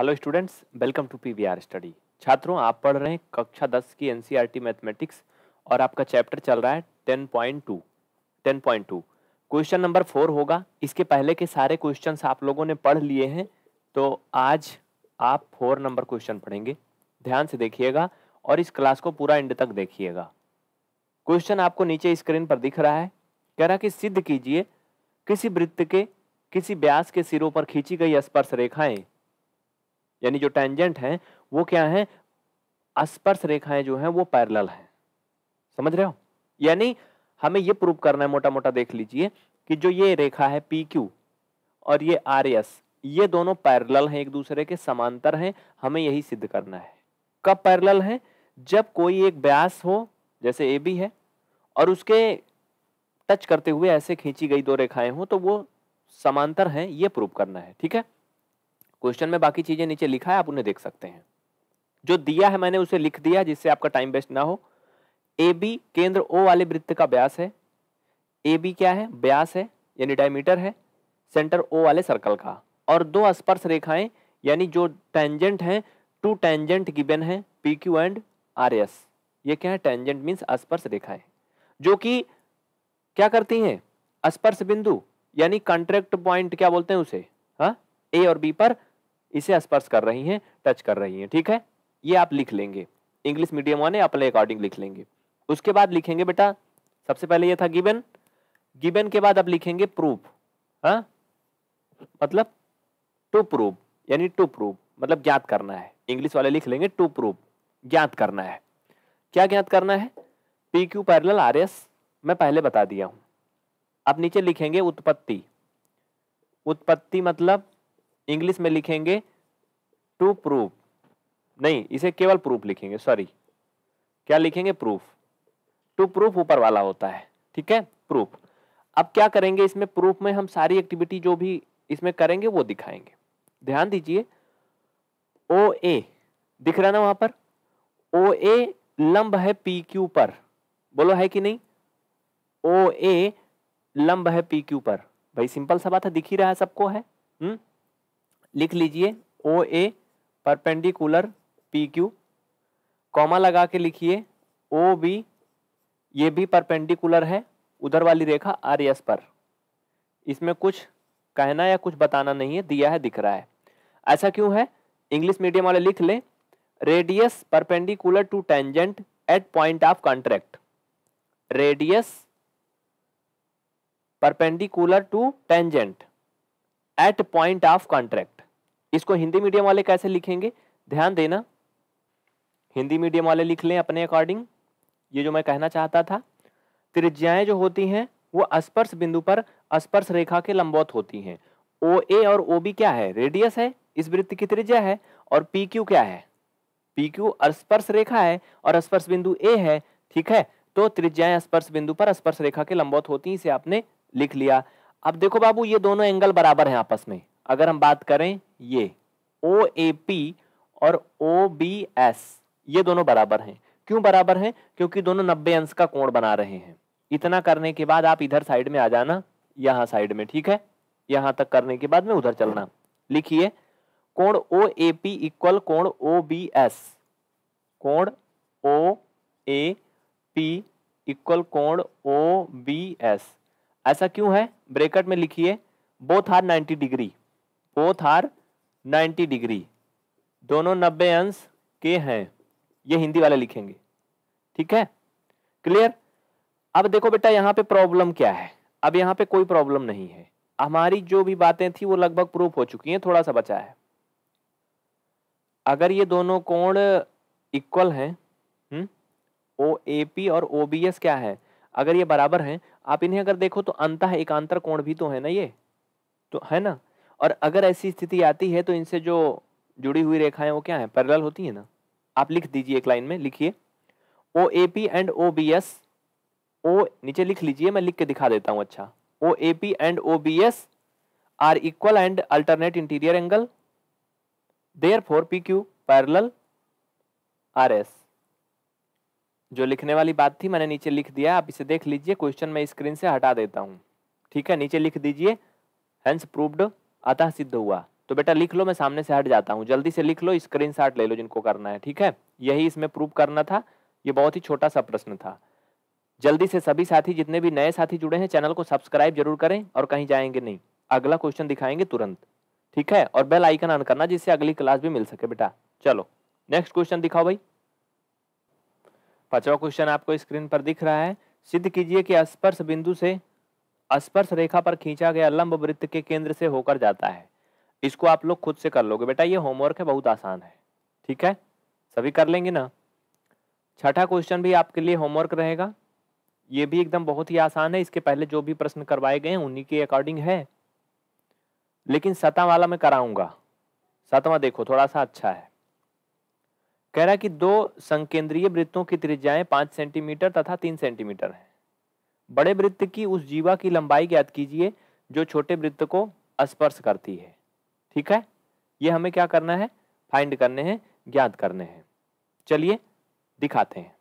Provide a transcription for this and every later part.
Hello students welcome to PVR study छात्रों आप पढ़ रहे हैं कक्षा दस की एनसीईआरटी मैथमेटिक्स e और आपका चैप्टर चल रहा है ten point two ten point two question number four होगा इसके पहले के सारे क्वेश्चन आप लोगों ने पढ़ लिए हैं तो आज आप फोर नंबर क्वेश्चन पढ़ेंगे ध्यान से देखिएगा और इस क्लास को पूरा एंड तक देखिएगा क्वेश्चन आपको नीचे स्क्रीन पर दिख रहा है कह रहा कि सिद्ध कीजिए किसी वृत्त के किसी ब्यास के सिरों पर खींची गई स्पर्श रेखाएं यानी जो टेंजेंट है वो क्या है स्पर्श रेखाएं जो है वो पैरल है समझ रहे हो यानी हमें ये प्रूव करना है मोटा मोटा देख लीजिए कि जो ये रेखा है पी क्यू और ये आर एस ये दोनों पैरल हैं एक दूसरे के समांतर हैं हमें यही सिद्ध करना है कब पैरल है जब कोई एक ब्यास हो जैसे ए बी है और उसके टच करते हुए ऐसे खींची गई दो रेखाएं हो तो वो समांतर हैं ये प्रूव करना है ठीक है क्वेश्चन में बाकी चीज़ें नीचे लिखा है आप उन्हें देख सकते हैं जो दिया है मैंने उसे लिख दिया जिससे आपका टाइम वेस्ट ना हो ए बी केंद्र ओ वाले वृत्त का व्यास है ए बी क्या है व्यास है यानी डायमीटर है सेंटर ओ वाले सर्कल का और दो स्पर्श रेखाएं यानी जो टेंजेंट हैं टू टेंजेंट गिवन है P Q and R S ये क्या है टेंजेंट मीन्स स्पर्श रेखाएं जो कि क्या करती हैं स्पर्श बिंदु यानी कॉन्ट्रैक्ट पॉइंट क्या बोलते हैं उसे हाँ ए और बी पर इसे स्पर्श कर रही हैं टच कर रही हैं ठीक है ये आप लिख लेंगे इंग्लिश मीडियम वाले अपने अकॉर्डिंग लिख लेंगे उसके बाद लिखेंगे बेटा सबसे पहले ये था गिबन गिबन के बाद आप लिखेंगे प्रूफ हाँ मतलब टू प्रूफ यानी टू प्रूफ मतलब ज्ञात करना है इंग्लिश वाले लिख लेंगे टू प्रूफ ज्ञात करना है क्या ज्ञात करना है P Q parallel R S मैं पहले बता दिया हूँ आप नीचे लिखेंगे उत्पत्ति उत्पत्ति मतलब इंग्लिश में लिखेंगे टू प्रूफ नहीं इसे केवल प्रूफ लिखेंगे सॉरी क्या लिखेंगे प्रूफ टू प्रूफ ऊपर वाला होता है ठीक है प्रूफ अब क्या करेंगे इसमें प्रूफ में हम सारी एक्टिविटी जो भी इसमें करेंगे वो दिखाएंगे ध्यान दीजिए ओ ए दिख रहा ना वहां पर ओ ए लंब है पी क्यू पर बोलो है कि नहीं ओ ए लंब है पी क्यू पर भाई सिंपल सा बात है दिख ही रहा है सबको है हुँ? हम्म? लिख लीजिए O A perpendicular P Q comma लगा के लिखिए ओ बी ये भी परपेंडिकुलर है उधर वाली रेखा आर एस पर इसमें कुछ कहना या कुछ बताना नहीं है दिया है दिख रहा है ऐसा क्यों है इंग्लिश मीडियम वाले लिख लें radius perpendicular to tangent at point of contact radius perpendicular to tangent at point of contact इसको हिंदी मीडियम वाले कैसे लिखेंगे ध्यान देना हिंदी मीडियम वाले लिख लें अपने अकॉर्डिंग ये जो मैं कहना चाहता था त्रिज्याएं जो होती हैं वो स्पर्श बिंदु पर स्पर्श रेखा के लंबौत होती हैं ओ ए और ओ बी क्या है रेडियस है इस वृत्त की त्रिज्या है और पी क्यू क्या है पी क्यू स्पर्श रेखा है और स्पर्श बिंदु ए है ठीक है तो त्रिज्याएं स्पर्श बिंदु पर स्पर्श रेखा के लंबौत होती हैं इसे आपने लिख लिया अब देखो बाबू ये दोनों एंगल बराबर हैं आपस में अगर हम बात करें ये ओ ए पी और ओ बी एस ये दोनों बराबर हैं क्यों बराबर हैं क्योंकि दोनों नब्बे अंश का कोण बना रहे हैं इतना करने के बाद आप इधर साइड में आ जाना यहाँ साइड में ठीक है यहाँ तक करने के बाद में उधर चलना लिखिए कोण ओ ए पी इक्वल कोण ओ बी एस कोण ओ ए पी इक्वल कोण ओ बी एस ऐसा क्यों है ब्रेकट में लिखिए both are 90 degree both are 90 degree दोनों नब्बे अंश के हैं ये हिंदी वाले लिखेंगे ठीक है क्लियर अब देखो बेटा यहाँ पे प्रॉब्लम क्या है अब यहाँ पे कोई प्रॉब्लम नहीं है हमारी जो भी बातें थी वो लगभग प्रूफ हो चुकी हैं थोड़ा सा बचा है अगर ये दोनों कोण इक्वल हैं ओ ए पी और ओ बी एस क्या है अगर ये बराबर हैं आप इन्हें अगर देखो तो अंत एकांतर कोण भी तो है ना ये तो है ना और अगर ऐसी स्थिति आती है तो इनसे जो जुड़ी हुई रेखाएं वो क्या है पैरल होती है ना आप लिख दीजिए एक लाइन में लिखिए O A P and O B S O नीचे लिख लीजिए मैं लिख के दिखा देता हूँ अच्छा O A P and O B S are equal and alternate interior angle therefore P Q parallel R S जो लिखने वाली बात थी मैंने नीचे लिख दिया आप इसे देख लीजिए क्वेश्चन मैं स्क्रीन से हटा देता हूँ ठीक है नीचे लिख दीजिए हैंस प्रूव्ड अतः सिद्ध हुआ तो बेटा लिख लो मैं सामने से हट जाता हूँ जल्दी से लिख लो स्क्रीन ले लो जिनको करना है ठीक है यही इसमें प्रूव करना था ये बहुत ही छोटा सा प्रश्न था जल्दी से सभी साथी जितने भी नए साथी जुड़े हैं चैनल को सब्सक्राइब जरूर करें और कहीं जाएंगे नहीं अगला क्वेश्चन दिखाएंगे तुरंत ठीक है और बेल आइकन ऑन करना जिससे अगली क्लास भी मिल सके बेटा चलो नेक्स्ट क्वेश्चन दिखाओ भाई पांचवा क्वेश्चन आपको स्क्रीन पर दिख रहा है सिद्ध कीजिए कि स्पर्श बिंदु से स्पर्श रेखा पर खींचा गया लंब वृत्त के केंद्र से होकर जाता है इसको आप लोग खुद से कर लोगे बेटा ये होमवर्क है बहुत आसान है ठीक है सभी कर लेंगे ना छठा क्वेश्चन भी आपके लिए होमवर्क रहेगा ये भी एकदम बहुत ही आसान है इसके पहले जो भी प्रश्न करवाए गए हैं उन्हीं के अकॉर्डिंग है लेकिन सतह वाला मैं कराऊंगा सतवा देखो थोड़ा सा अच्छा है कह रहा है कि दो संकेंद्रीय वृत्तों की त्रिज्याएं पांच सेंटीमीटर तथा तीन सेंटीमीटर है बड़े वृत्त की उस जीवा की लंबाई ज्ञात कीजिए जो छोटे वृत्त को स्पर्श करती है ठीक है ये हमें क्या करना है फाइंड करने हैं ज्ञात करने हैं चलिए दिखाते हैं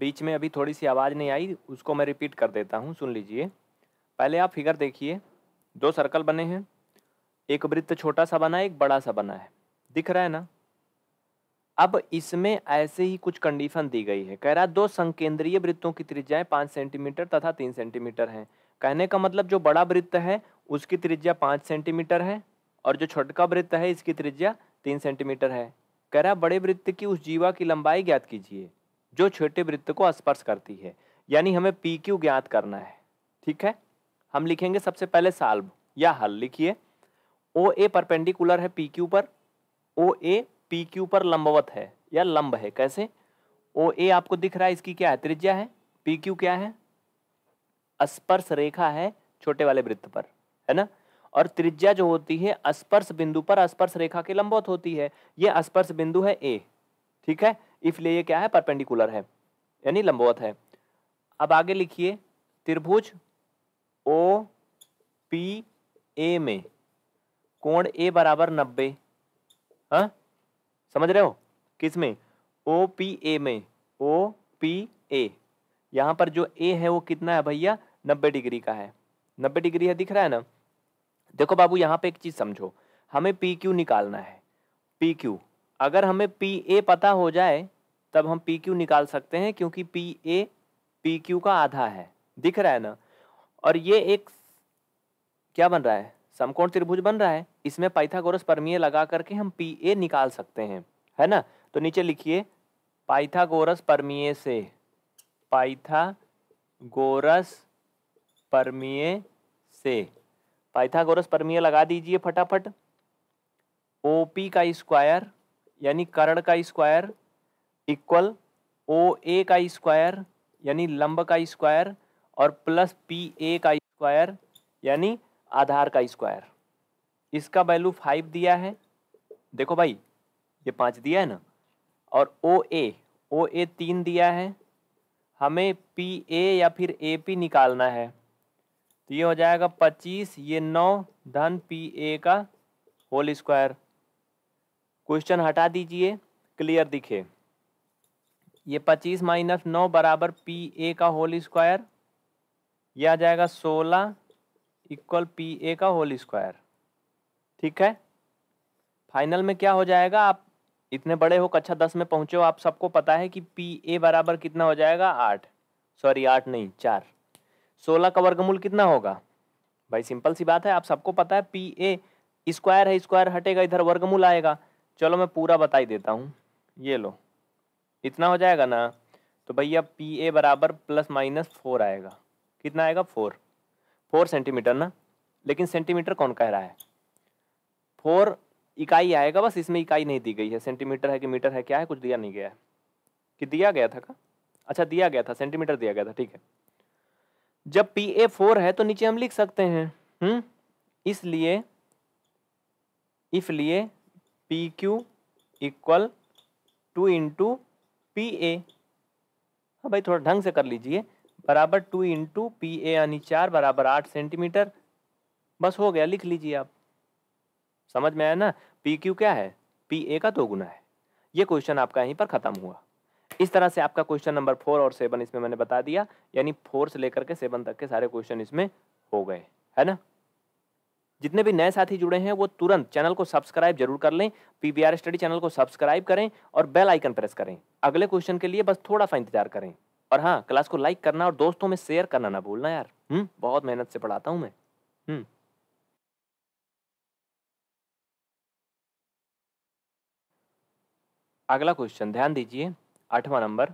बीच में अभी थोड़ी सी आवाज़ नहीं आई उसको मैं रिपीट कर देता हूं सुन लीजिए पहले आप फिगर देखिए दो सर्कल बने हैं एक वृत्त छोटा सा बना है एक बड़ा सा बना है दिख रहा है ना अब इसमें ऐसे ही कुछ कंडीशन दी गई है कह रहा दो संकेंद्रीय वृत्तों की त्रिज्याएं पाँच सेंटीमीटर तथा तीन सेंटीमीटर हैं कहने का मतलब जो बड़ा वृत्त है उसकी त्रिज्या पाँच सेंटीमीटर है और जो छोटका वृत्त है इसकी त्रिज्या तीन सेंटीमीटर है कह रहा बड़े वृत्त की उस जीवा की लंबाई ज्ञात कीजिए जो छोटे वृत्त को स्पर्श करती है यानी हमें पी क्यू ज्ञात करना है ठीक है हम लिखेंगे सबसे पहले साल्व या हल लिखिए ओ ए परपेंडिकुलर है पी क्यू पर ओ ए पी क्यू पर लंबवत है या लंब है कैसे ओ ए आपको दिख रहा है इसकी क्या है त्रिज्या है पी क्यू क्या है स्पर्श रेखा है छोटे वाले वृत्त पर है ना और त्रिज्या जो होती है स्पर्श बिंदु पर स्पर्श रेखा के लंबवत होती है ये स्पर्श बिंदु है ए ठीक है इसलिए ये क्या है परपेंडिकुलर है यानी लंबवत है अब आगे लिखिए त्रिभुज ओ पी ए में कोण ए बराबर नब्बे हाँ समझ रहे हो किस में ओ पी ए में ओ पी ए यहाँ पर जो ए है वो कितना है भैया नब्बे डिग्री का है नब्बे डिग्री है दिख रहा है ना देखो बाबू यहाँ पे एक चीज़ समझो हमें पी क्यू निकालना है पी क्यू अगर हमें पी ए पता हो जाए तब हम पी क्यू निकाल सकते हैं क्योंकि पी ए पी क्यू का आधा है दिख रहा है ना और ये एक क्या बन रहा है समकोण त्रिभुज बन रहा है इसमें पाइथागोरस परमीय लगा करके हम पी ए निकाल सकते हैं है ना तो नीचे लिखिए पाइथागोरस परमीय से पाइथागोरस परमीय से पाइथागोरस परमीय लगा दीजिए फटाफट ओ पी का स्क्वायर यानी करण का स्क्वायर इक्वल ओ ए का स्क्वायर यानी लंब का स्क्वायर और प्लस पी ए का स्क्वायर यानी आधार का स्क्वायर इसका वैल्यू फाइव दिया है देखो भाई ये पाँच दिया है ना और ओ ए ओ ए तीन दिया है हमें पी ए या फिर ए पी निकालना है तो ये हो जाएगा पच्चीस ये नौ धन पी ए का होल स्क्वायर क्वेश्चन हटा दीजिए क्लियर दिखे ये पच्चीस माइनस नौ बराबर पी ए का होल स्क्वायर ये आ जाएगा सोलह इक्वल पी ए का होल स्क्वायर ठीक है फाइनल में क्या हो जाएगा आप इतने बड़े हो कक्षा दस में पहुंचे हो आप सबको पता है कि पी ए बराबर कितना हो जाएगा आठ सॉरी आठ नहीं चार सोलह का वर्गमूल कितना होगा भाई सिंपल सी बात है आप सबको पता है पी ए स्क्वायर है स्क्वायर हटेगा इधर वर्गमूल आएगा चलो मैं पूरा बता ही देता हूँ ये लो इतना हो जाएगा ना तो भैया पी ए बराबर प्लस माइनस फोर आएगा कितना आएगा फोर फोर सेंटीमीटर ना लेकिन सेंटीमीटर कौन कह रहा है फोर इकाई आएगा बस इसमें इकाई नहीं दी गई है सेंटीमीटर है कि मीटर है क्या है कुछ दिया नहीं गया है कि दिया गया था का अच्छा दिया गया था सेंटीमीटर दिया गया था ठीक है जब पी ए फोर है तो नीचे हम लिख सकते हैं हम्म इसलिए इसलिए P Q equal to into P A हाँ भाई थोड़ा ढंग से कर लीजिए बराबर टू इंटू पी ए यानी चार बराबर आठ सेंटीमीटर बस हो गया लिख लीजिए आप समझ में आया ना पी क्यू क्या है पी ए का दो गुना है ये क्वेश्चन आपका यहीं पर ख़त्म हुआ इस तरह से आपका क्वेश्चन नंबर फोर और सेवन इसमें मैंने बता दिया यानी फोर से लेकर के सेवन तक के सारे क्वेश्चन इसमें हो गए है ना जितने भी नए साथी जुड़े हैं वो तुरंत चैनल को सब्सक्राइब जरूर कर लें पीबीआर स्टडी चैनल को सब्सक्राइब करें और बेल आइकन प्रेस करें अगले क्वेश्चन के लिए बस थोड़ा सा इंतजार करें और हाँ क्लास को लाइक करना और दोस्तों में शेयर करना ना भूलना यार हम्म बहुत मेहनत से पढ़ाता हूँ मैं हम्म अगला क्वेश्चन ध्यान दीजिए आठवां नंबर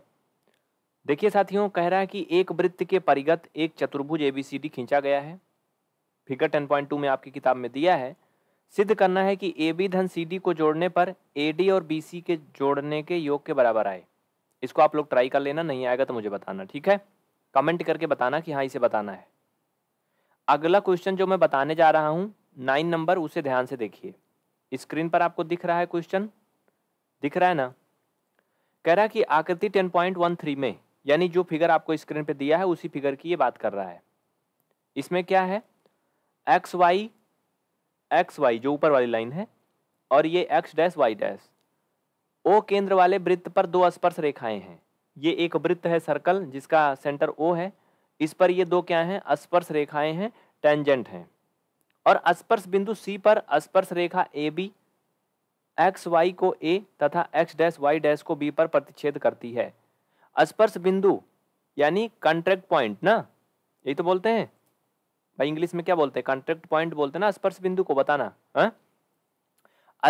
देखिए साथियों कह रहा है कि एक वृत्त के परिगत एक चतुर्भुज एबीसीडी खींचा गया है फिगर 10.2 में आपकी किताब में दिया है सिद्ध करना है कि ए बी धन सी डी को जोड़ने पर ए डी और बी सी के जोड़ने के योग के बराबर आए इसको आप लोग ट्राई कर लेना नहीं आएगा तो मुझे बताना ठीक है कमेंट करके बताना कि हाँ इसे बताना है अगला क्वेश्चन जो मैं बताने जा रहा हूँ नाइन नंबर उसे ध्यान से देखिए स्क्रीन पर आपको दिख रहा है क्वेश्चन दिख रहा है ना कह रहा कि आकृति टेन पॉइंट वन थ्री में यानी जो फिगर आपको स्क्रीन पर दिया है उसी फिगर की ये बात कर रहा है इसमें क्या है एक्स वाई एक्स वाई जो ऊपर वाली लाइन है और ये X dash Y dash O केंद्र वाले वृत्त पर दो स्पर्श रेखाएं हैं ये एक वृत्त है सर्कल जिसका सेंटर ओ है इस पर ये दो क्या हैं स्पर्श रेखाएं हैं टेंजेंट हैं और स्पर्श बिंदु सी पर स्पर्श रेखा ए बी एक्स वाई को ए तथा एक्स डैश वाई डैश को बी पर प्रतिच्छेद करती है स्पर्श बिंदु यानी कॉन्ट्रैक्ट पॉइंट ना यही तो बोलते हैं भाई इंग्लिश में क्या बोलते हैं कॉन्ट्रैक्ट पॉइंट बोलते हैं ना स्पर्श बिंदु को बताना हाँ?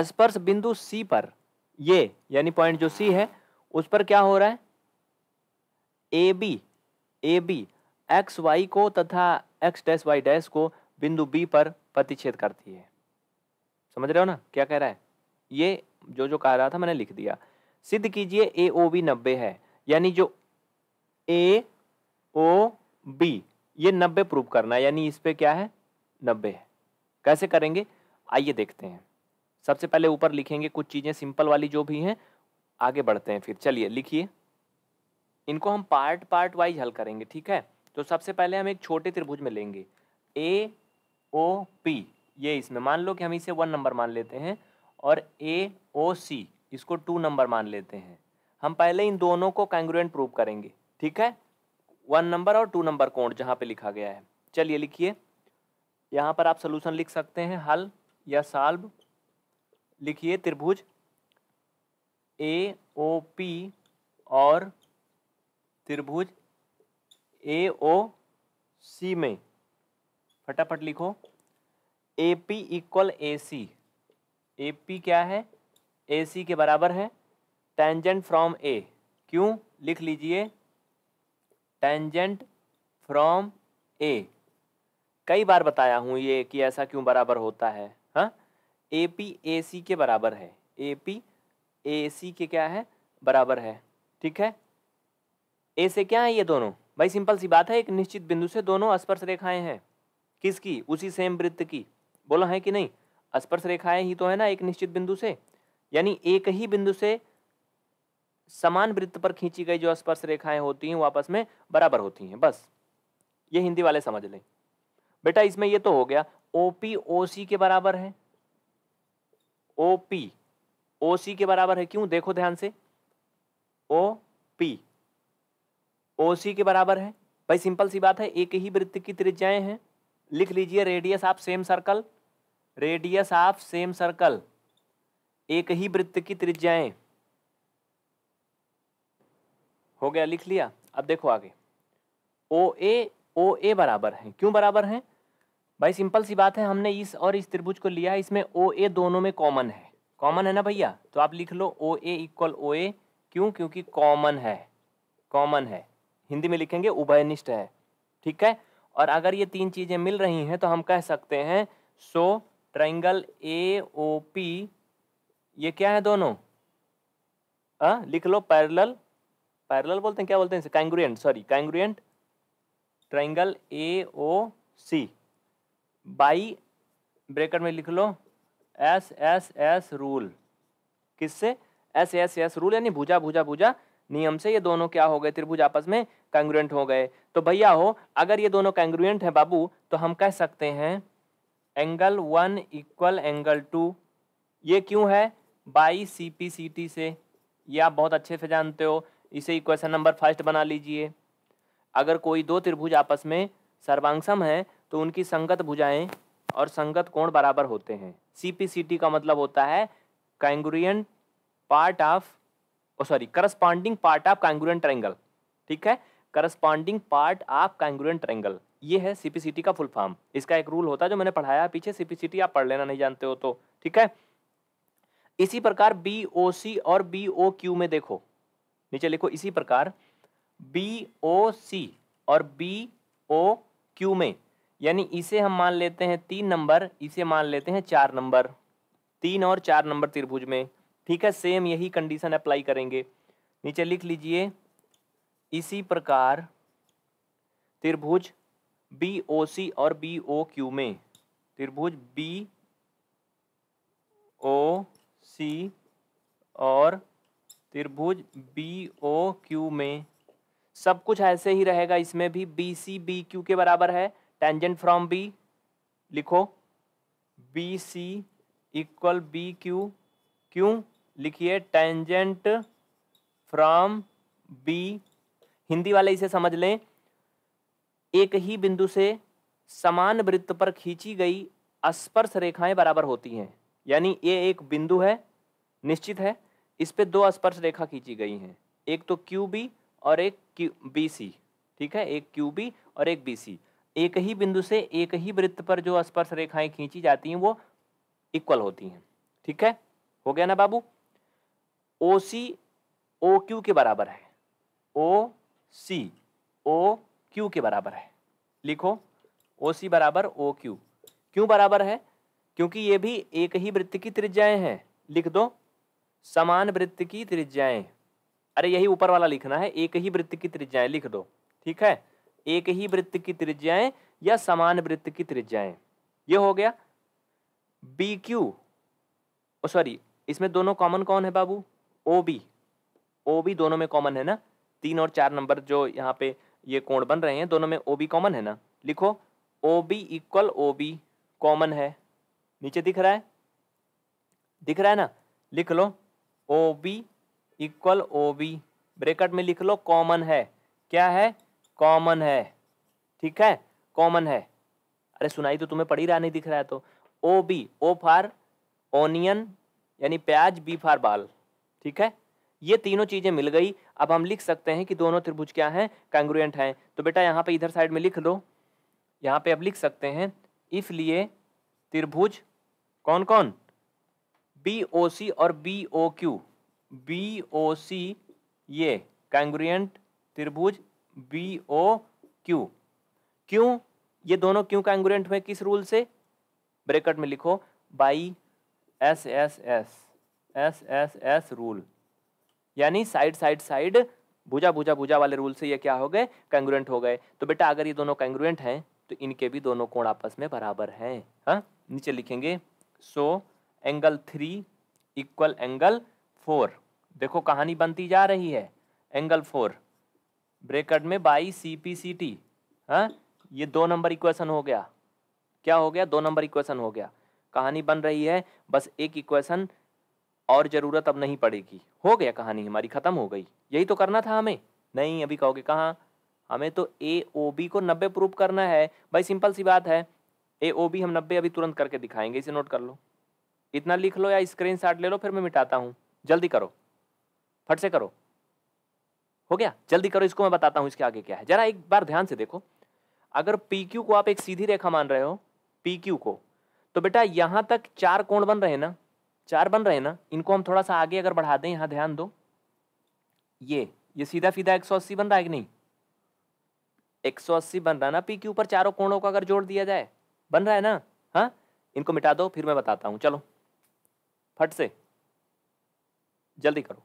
स्पर्श बिंदु सी पर ये यानी पॉइंट जो सी है उस पर क्या हो रहा है A B A B X Y को तथा एक्स डैश वाई डैश को बिंदु बी पर प्रतिच्छेद करती है समझ रहे हो ना क्या कह रहा है ये जो जो कह रहा था मैंने लिख दिया सिद्ध कीजिए ए ओ बी नब्बे है यानी जो ए ओ बी ये नब्बे प्रूव करना है यानी इस पर क्या है नब्बे है कैसे करेंगे आइए देखते हैं सबसे पहले ऊपर लिखेंगे कुछ चीज़ें सिंपल वाली जो भी हैं आगे बढ़ते हैं फिर चलिए लिखिए इनको हम पार्ट पार्ट वाइज हल करेंगे ठीक है तो सबसे पहले हम एक छोटे त्रिभुज में लेंगे ए ओ पी ये इसमें मान लो कि हम इसे वन नंबर मान लेते हैं और ए ओ सी इसको टू नंबर मान लेते हैं हम पहले इन दोनों को कैंग्रुएंट प्रूव करेंगे ठीक है वन नंबर और टू नंबर कोण जहाँ पे लिखा गया है चलिए लिखिए यहाँ पर आप सोल्यूशन लिख सकते हैं हल या साल्व लिखिए त्रिभुज ए ओ पी और त्रिभुज ए ओ सी में फटाफट लिखो A P equal A C A P क्या है ए सी के बराबर है टेंजेंट फ्रॉम ए क्यों लिख लीजिए टेंजेंट फ्रॉम ए कई बार बताया हूँ ये कि ऐसा क्यों बराबर होता है हाँ ए पी ए सी के बराबर है ए पी ए सी के क्या है बराबर है ठीक है ए से क्या है ये दोनों भाई सिंपल सी बात है एक निश्चित बिंदु से दोनों स्पर्श रेखाएं हैं किसकी उसी सेम वृत्त की बोला है कि नहीं स्पर्श रेखाएं ही तो है ना एक निश्चित बिंदु से यानी एक ही बिंदु से समान वृत्त पर खींची गई जो स्पर्श रेखाएं होती हैं वो आपस में बराबर होती हैं बस ये हिंदी वाले समझ लें बेटा इसमें ये तो हो गया ओ पी ओ सी के बराबर है ओ पी ओ सी के बराबर है क्यों देखो ध्यान से ओ पी ओ सी के बराबर है भाई सिंपल सी बात है एक ही वृत्त की त्रिज्याएं हैं लिख लीजिए radius of same circle radius of same circle एक ही वृत्त की त्रिज्याएं हो गया लिख लिया अब देखो आगे ओ ए ओ ए बराबर है क्यों बराबर है भाई सिंपल सी बात है हमने इस और इस त्रिभुज को लिया है इसमें ओ ए दोनों में कॉमन है कॉमन है ना भैया तो आप लिख लो ओ ए इक्वल ओ ए क्यों क्योंकि कॉमन है कॉमन है हिंदी में लिखेंगे उभयनिष्ठ है ठीक है और अगर ये तीन चीज़ें मिल रही हैं तो हम कह सकते हैं so triangle A O P ये क्या है दोनों आ, लिख लो पैरल पैरल बोलते हैं क्या बोलते हैं congruent sorry congruent triangle A O C by bracket में लिख लो एस एस एस रूल किससे एस एस एस रूल यानी भुजा भुजा भुजा नियम से ये दोनों क्या हो गए त्रिभुज आपस में कैंग्रुएंट हो गए तो भैया हो अगर ये दोनों कैंग्रुएंट हैं बाबू तो हम कह सकते हैं angle one equal angle two ये क्यों है by C P C T से ये आप बहुत अच्छे से जानते हो इसे इक्वेशन नंबर फर्स्ट बना लीजिए अगर कोई दो त्रिभुज आपस में सर्वांगसम है तो उनकी संगत भुजाएं और संगत कोण बराबर होते हैं सीपीसीटी का मतलब होता है congruent part of sorry corresponding part of congruent triangle ठीक है corresponding part of congruent triangle ये है सीपीसीटी का फुल फॉर्म इसका एक रूल होता है जो मैंने पढ़ाया पीछे सीपीसीटी आप पढ़ लेना नहीं जानते हो तो ठीक है इसी प्रकार बी ओ सी और बी ओ क्यू में देखो नीचे लिखो इसी प्रकार बी ओ सी और बी ओ क्यू में यानी इसे हम मान लेते हैं तीन नंबर इसे मान लेते हैं चार नंबर तीन और चार नंबर त्रिभुज में ठीक है सेम यही कंडीशन अप्लाई करेंगे नीचे लिख लीजिए इसी प्रकार त्रिभुज बी ओ सी और बी ओ क्यू में त्रिभुज बी ओ सी और त्रिभुज बी ओ क्यू में सब कुछ ऐसे ही रहेगा इसमें भी बी सी बी क्यू के बराबर है टेंजेंट फ्रॉम बी लिखो B C equal B Q क्यों लिखिए टेंजेंट फ्रॉम बी हिंदी वाले इसे समझ लें एक ही बिंदु से समान वृत्त पर खींची गई स्पर्श रेखाएं बराबर होती हैं यानी ये एक बिंदु है निश्चित है इस पे दो स्पर्श रेखा खींची गई हैं एक तो क्यू बी और एक क्यू बी सी ठीक है एक क्यू बी और एक बी सी एक ही बिंदु से एक ही वृत्त पर जो स्पर्श रेखाएं खींची जाती हैं वो इक्वल होती हैं ठीक है हो गया ना बाबू ओ सी ओ क्यू के बराबर है ओ सी ओ क्यू के बराबर है लिखो ओ सी बराबर ओ क्यू क्यों बराबर है क्योंकि ये भी एक ही वृत्त की त्रिज्याएं हैं लिख दो समान वृत्त की त्रिज्याएं अरे यही ऊपर वाला लिखना है एक ही वृत्त की त्रिज्याएं लिख दो ठीक है एक ही वृत्त की त्रिज्याएं या समान वृत्त की त्रिज्याएं ये हो गया बी क्यू सॉरी इसमें दोनों कॉमन कौन है बाबू ओ बी ओ बी दोनों में कॉमन है ना तीन और चार नंबर जो यहाँ पे ये कोण बन रहे हैं दोनों में ओ बी कॉमन है ना लिखो O B equal O B common है नीचे दिख रहा है दिख रहा है ना लिख लो O B equal O B bracket में लिख लो कॉमन है क्या है कॉमन है ठीक है कॉमन है अरे सुनाई तो तुम्हें पड़ी रहा नहीं दिख रहा है तो ओ बी ओ फार ऑनियन यानी प्याज बी फार बाल ठीक है ये तीनों चीज़ें मिल गई अब हम लिख सकते हैं कि दोनों त्रिभुज क्या हैं कैंग्रुएंट हैं तो बेटा यहाँ पे इधर साइड में लिख लो यहाँ पे अब लिख सकते हैं इसलिए त्रिभुज कौन कौन बी ओ सी और B O Q B O C ये कैंग्रुएंट त्रिभुज बी ओ क्यू क्यों ये दोनों क्यों कांग्रेंट हुए किस रूल से ब्रेकट में लिखो by S S S S S S rule यानी साइड साइड साइड भुजा भुजा भुजा वाले रूल से ये क्या हो गए कैंग्रुएंट हो गए तो बेटा अगर ये दोनों कैंग्रुएंट हैं तो इनके भी दोनों कोण आपस में बराबर हैं हाँ नीचे लिखेंगे so angle three equal angle four देखो कहानी बनती जा रही है एंगल फोर ब्रेकेट में by C P C T हाँ ये दो नंबर इक्वेशन हो गया क्या हो गया दो नंबर इक्वेशन हो गया कहानी बन रही है बस एक इक्वेशन और ज़रूरत अब नहीं पड़ेगी हो गया कहानी हमारी ख़त्म हो गई यही तो करना था हमें नहीं अभी कहोगे कहाँ हमें तो ए ओ बी को नब्बे प्रूव करना है भाई सिंपल सी बात है ए ओ बी हम नब्बे अभी तुरंत करके दिखाएंगे इसे नोट कर लो इतना लिख लो या स्क्रीन ले लो फिर मैं मिटाता हूँ जल्दी करो फट से करो हो गया जल्दी करो इसको मैं बताता हूँ इसके आगे क्या है जरा एक बार ध्यान से देखो अगर पी क्यू को आप एक सीधी रेखा मान रहे हो पी क्यू को तो बेटा यहाँ तक चार कोण बन रहे ना चार बन रहे ना इनको हम थोड़ा सा आगे अगर बढ़ा दें यहाँ ध्यान दो ये ये सीधा सीधा एक सौ अस्सी बन रहा है कि नहीं एक सौ अस्सी बन रहा ना पी क्यू पर चारों कोणों को अगर जोड़ दिया जाए बन रहा है ना हाँ इनको मिटा दो फिर मैं बताता हूँ चलो फट से जल्दी करो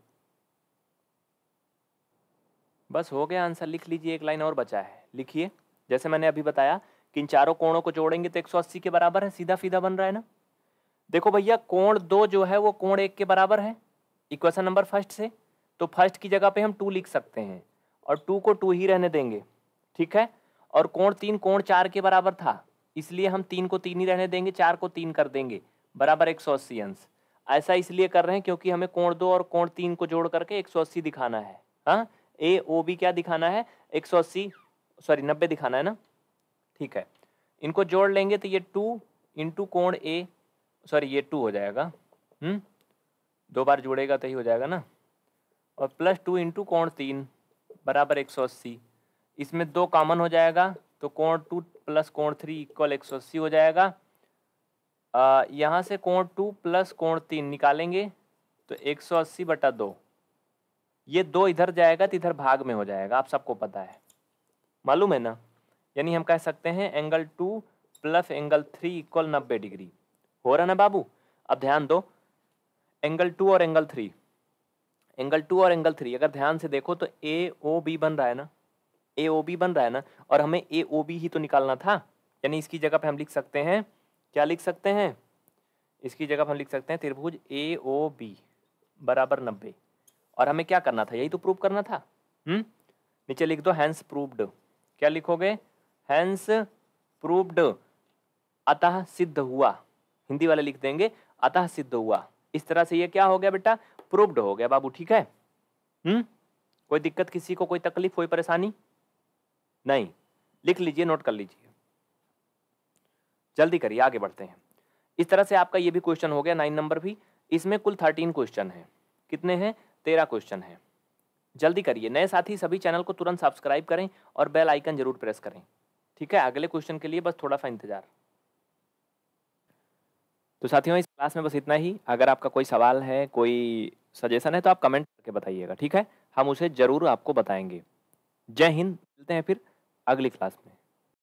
बस हो गया आंसर लिख लीजिए एक लाइन और बचा है लिखिए जैसे मैंने अभी बताया कि इन चारों कोणों को जोड़ेंगे तो अस्सी के बराबर है सीधा सीधा बन रहा है ना देखो भैया कोण दो जो है वो कोण एक के बराबर है इक्वेशन नंबर फर्स्ट से तो फर्स्ट की जगह पे हम टू लिख सकते हैं और टू को टू ही रहने देंगे ठीक है और कोण तीन कोण चार के बराबर था इसलिए हम तीन को तीन ही रहने देंगे चार को तीन कर देंगे बराबर एक सौ अस्सी अंश ऐसा इसलिए कर रहे हैं क्योंकि हमें कोण दो और कोण तीन को जोड़ करके एक सौ अस्सी दिखाना है हाँ ए ओ बी क्या दिखाना है एक सौ अस्सी सॉरी नब्बे दिखाना है ना ठीक है इनको जोड़ लेंगे तो ये टू इंटू कोण ए सॉरी ये टू हो जाएगा हम्म दो बार जोड़ेगा तो ही हो जाएगा ना और प्लस टू इंटू कोण तीन बराबर एक सौ अस्सी इसमें दो कॉमन हो जाएगा तो कोण टू प्लस कोण थ्री इक्वल एक सौ अस्सी हो जाएगा यहाँ से कोण टू प्लस कोण तीन निकालेंगे तो एक सौ अस्सी बटा दो ये दो इधर जाएगा तो इधर भाग में हो जाएगा आप सबको पता है मालूम है ना यानी हम कह सकते हैं angle two plus angle three equal नब्बे डिग्री हो रहा ना बाबू अब ध्यान दो एंगल टू और एंगल थ्री एंगल टू और एंगल थ्री अगर ध्यान से देखो तो ए ओ बी बन रहा है ना ए ओ बी बन रहा है ना और हमें ए ओ बी ही तो निकालना था यानी इसकी जगह पे हम लिख सकते हैं क्या लिख सकते हैं इसकी जगह पे हम लिख सकते हैं त्रिभुज ए ओ बी बराबर नब्बे और हमें क्या करना था यही तो प्रूव करना था हम्म नीचे लिख दो हैंस प्रूव्ड क्या लिखोगे हैंस प्रूव्ड अतः सिद्ध हुआ हिंदी वाले लिख देंगे अतः सिद्ध हुआ इस तरह से ये क्या हो गया बेटा प्रूव्ड हो गया बाबू ठीक है हम्म कोई दिक्कत किसी को कोई तकलीफ कोई परेशानी नहीं लिख लीजिए नोट कर लीजिए जल्दी करिए आगे बढ़ते हैं इस तरह से आपका ये भी क्वेश्चन हो गया नाइन नंबर भी इसमें कुल थर्टीन क्वेश्चन है कितने हैं तेरह क्वेश्चन है जल्दी करिए नए साथी सभी चैनल को तुरंत सब्सक्राइब करें और बेल आइकन जरूर प्रेस करें ठीक है अगले क्वेश्चन के लिए बस थोड़ा सा इंतजार तो साथियों इस क्लास में बस इतना ही अगर आपका कोई सवाल है कोई सजेशन है तो आप कमेंट करके बताइएगा ठीक है हम उसे ज़रूर आपको बताएंगे जय हिंद मिलते हैं फिर अगली क्लास में